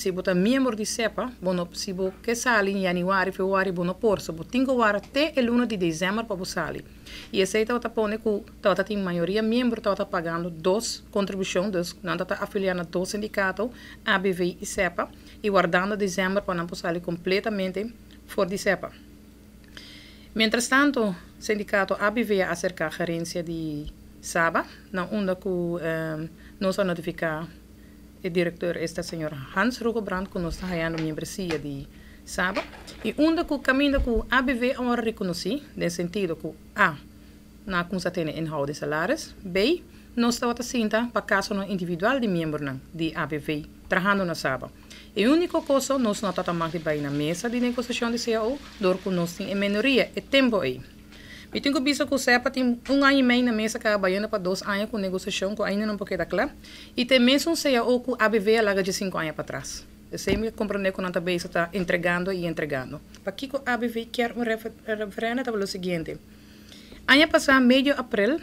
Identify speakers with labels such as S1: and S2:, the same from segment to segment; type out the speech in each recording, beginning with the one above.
S1: se buta membro de SEPA, bono se bu que sali in januari, februari, bono porso, bu tingo até o 1 luna de dezembro para bu sali. E esse aí tá tota pone que tá tá tem maioria membro tá tota pagando duas contribuição, dos não tá tota afiliando dois sindicatos, ABV e SEPA, e guardando dezembro para não sali completamente fora de SEPA. Mientras tanto, sindicato ABV acerca a gerência de Saba, na onda que um, ehm, só notificar o diretor este senhor Hans Rugobrand que está trabalhando membresia de Saba e onde que o caminho que ABV é reconheci no sentido que a na kunsa tene de salários b não está outra cinta para caso no individual de membro de ABV trabalhando na Saba e única coisa nós não está tomando bem na mesa de negociação de CAO dor que nós tem em minoria e tempo aí e Bitin ko que o CEPA tem um ano e meio na mesa ka baiana dois, dos ayan com negociação que ainda não porque daquela. E tem mesmo um ou com ABV a larga de cinco anos para trás. Eu sempre compreendo que a também está entregando e entregando. Para que o ABV quer um referendo é o seguinte. Ano passado, meio abril,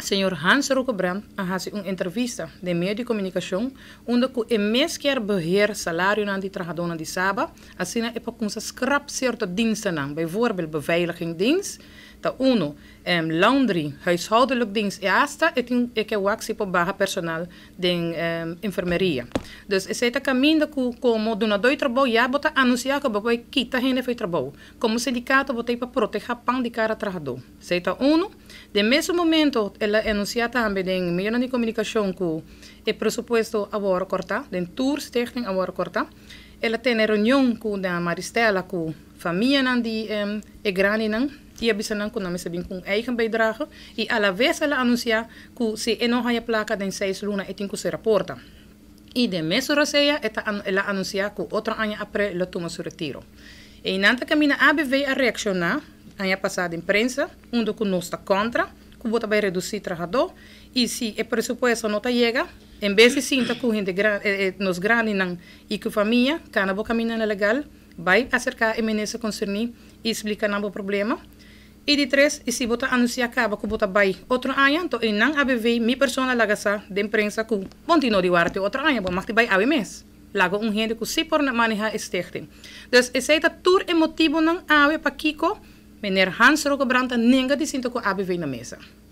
S1: Senhor Hans Rokebrand fez uma entrevista de meio de comunicação, onde o mês quer beheer salário de trabalhadora de sábado, assim é para começar a por exemplo, diensten, bijvoorbeeld beveiligingsdienst, ta então, uno, um, laundry, huishoudelijk dienst. Hasta ik ik heb ook sipo baja personal de um, enfermeria. Dus is het caminho ku como de uma do trabalho já bota anunciar que bota quita gente foi trabalho. Como sindicato bota para proteger pão de cara trabalhador. Seita uno, de mesmo momento ela é anuncia também den meio de comunicação ku o presupuesto agora cortar, den tour stichting agora cortar. Ela tem reunião com a Maristela, com a família de um, Egrani, tia bisanan ko namin sabihin kung ay kang bijdrage. I a la vez ela anunciou que se enong haya placa de seis luna etin ku se raporta. Y de mes rosea ela anunciou que ku otro año apre lo toma retiro. E inanta camina ABV a reaccionar, anha passada imprensa, onde que contra, que bota vai reduzir trabalhador, e se o pressuposto não chega, em vez de sinta que gente eh, eh, nos grande não, e que família, que boa caminhando legal, vai acercar a ministra concernir e explicar o problema, 83 isibota anunciaka bakubuta bay. Otro ayan to inang ABV mi persona lagasa de imprensa ku. Bontino diwarte otro ayan bo makti bai awi mes. Lago un gente ku sipor na maneja estichting. Dus esaita tour emotivo nang awe pa Kiko, meneer Hans Rokebrand en ninga die sinto ku ABV na mesa.